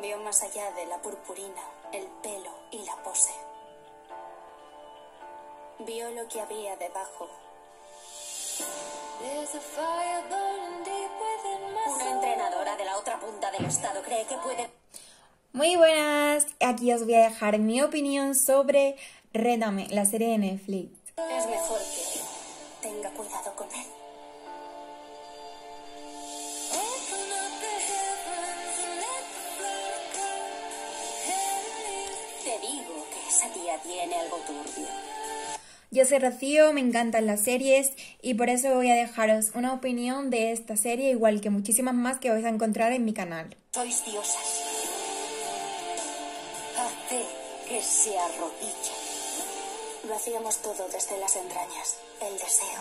Vio más allá de la purpurina, el pelo y la pose. Vio lo que había debajo. Una entrenadora de la otra punta del estado cree que puede... Muy buenas, aquí os voy a dejar mi opinión sobre Rename, la serie de Netflix. Es mejor que tenga cuidado con él. tiene algo turbio. Yo soy Rocío, me encantan las series y por eso voy a dejaros una opinión de esta serie, igual que muchísimas más que vais a encontrar en mi canal. Sois diosas. que se arrodille. Lo hacíamos todo desde las entrañas, el deseo.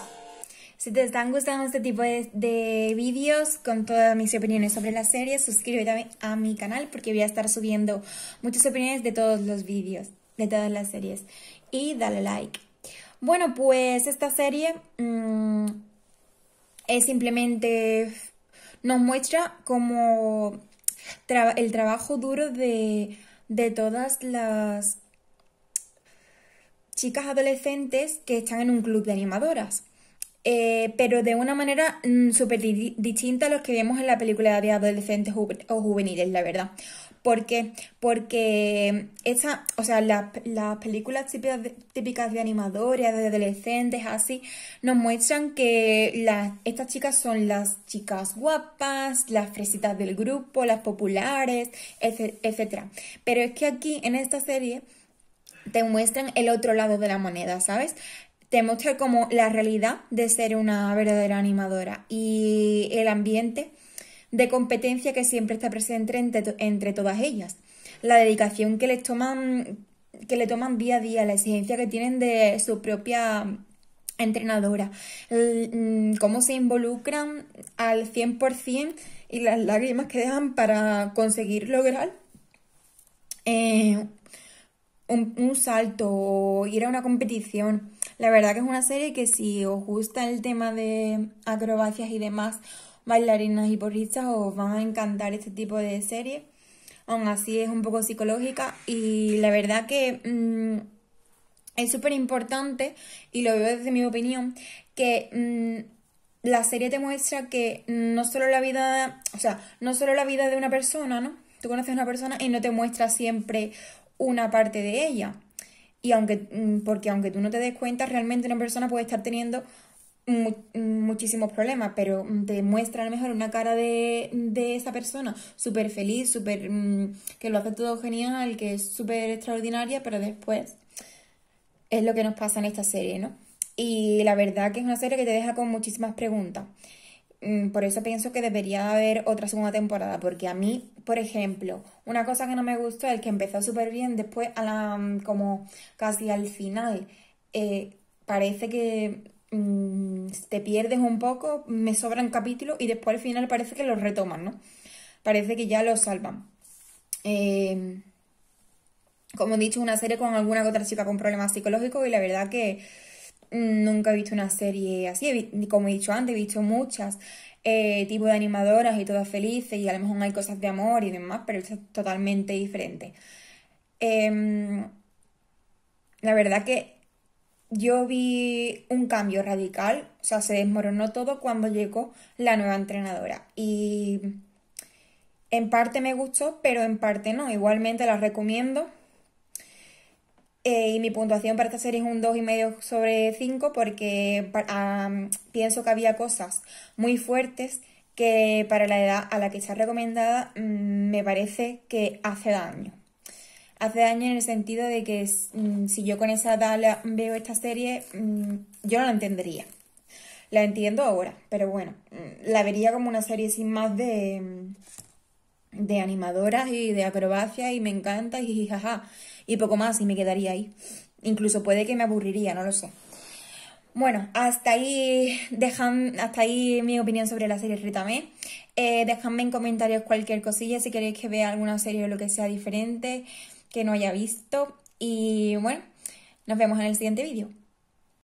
Si te están gustando este tipo de, vídeos con todas mis opiniones sobre las series, suscríbete a mi canal porque voy a estar subiendo muchas opiniones de todos los vídeos de todas las series. Y dale like. Bueno, pues esta serie mm, es simplemente nos muestra como el trabajo duro de, todas las chicas adolescentes que están en un club de animadoras. Eh, pero de una manera mm, súper distinta a los que vemos en la película de adolescentes o juveniles, la verdad. ¿Por qué? Porque esa, o sea, las películas típicas de, típicas de animadoras, de adolescentes, así, nos muestran que estas chicas son las chicas guapas, las fresitas del grupo, las populares, etc. Pero es que aquí, en esta serie, te muestran el otro lado de la moneda, ¿sabes? te muestran como la realidad de ser una verdadera animadora y el ambiente de competencia que siempre está presente entre, todas ellas. La dedicación que les toman, que le toman día a día, la exigencia que tienen de su propia entrenadora, mm, cómo se involucran al 100% y las lágrimas que dejan para conseguir lograr eh, un, un, salto o ir a una competición. La verdad que es una serie que si os gusta el tema de acrobacias y demás, bailarinas y porristas os van a encantar este tipo de serie. Aún así es un poco psicológica y la verdad que mm, es súper importante, y lo veo desde mi opinión, que mm, la serie te muestra que no solo la vida, o sea, no solo la vida de una persona, ¿no? Tú conoces a una persona y no te muestra siempre una parte de ella. Y aunque, mm, porque aunque tú no te des cuenta, realmente una persona puede estar teniendo muchísimos problemas, pero mm, te muestra a lo mejor una cara de, esa persona súper feliz, súper mm, que lo hace todo genial, que es súper extraordinaria, pero después es lo que nos pasa en esta serie, ¿no? Y la verdad que es una serie que te deja con muchísimas preguntas. Mm, por eso pienso que debería haber otra segunda temporada, porque a mí, por ejemplo, una cosa que no me gustó es que empezó súper bien, después a la, como casi al final, eh, parece que Mm, te pierdes un poco, me sobran capítulos y después al final parece que los retoman, ¿no? Parece que ya los salvan. Em, como he dicho, una serie con alguna otra chica con problemas psicológicos y la verdad que mm, nunca he visto una serie así. Como he dicho antes, he visto muchas eh, tipo tipos de animadoras y todas felices y a lo mejor hay cosas de amor y demás, pero es totalmente diferente. Em, la verdad que yo vi un cambio radical, o sea, se desmoronó todo cuando llegó la nueva entrenadora. Y en parte me gustó, pero en parte no. Igualmente la recomiendo. Eh, y mi puntuación para esta serie es un 2,5 sobre 5 porque pienso que había cosas muy fuertes que para la edad a la que está recomendada mm, me parece que hace daño hace daño en el sentido de que mm, si yo con esa edad veo esta serie, mm, yo no la entendería. La entiendo ahora, pero bueno, mm, la vería como una serie sin más de, de animadoras y de acrobacias y me encanta y jaja y poco más y me quedaría ahí. Incluso puede que me aburriría, no lo sé. Bueno, hasta ahí dejan, hasta ahí mi opinión sobre la serie Ritame. Eh, dejadme en comentarios cualquier cosilla si queréis que vea alguna serie o lo que sea diferente que no haya visto. Y bueno, nos vemos en el siguiente vídeo.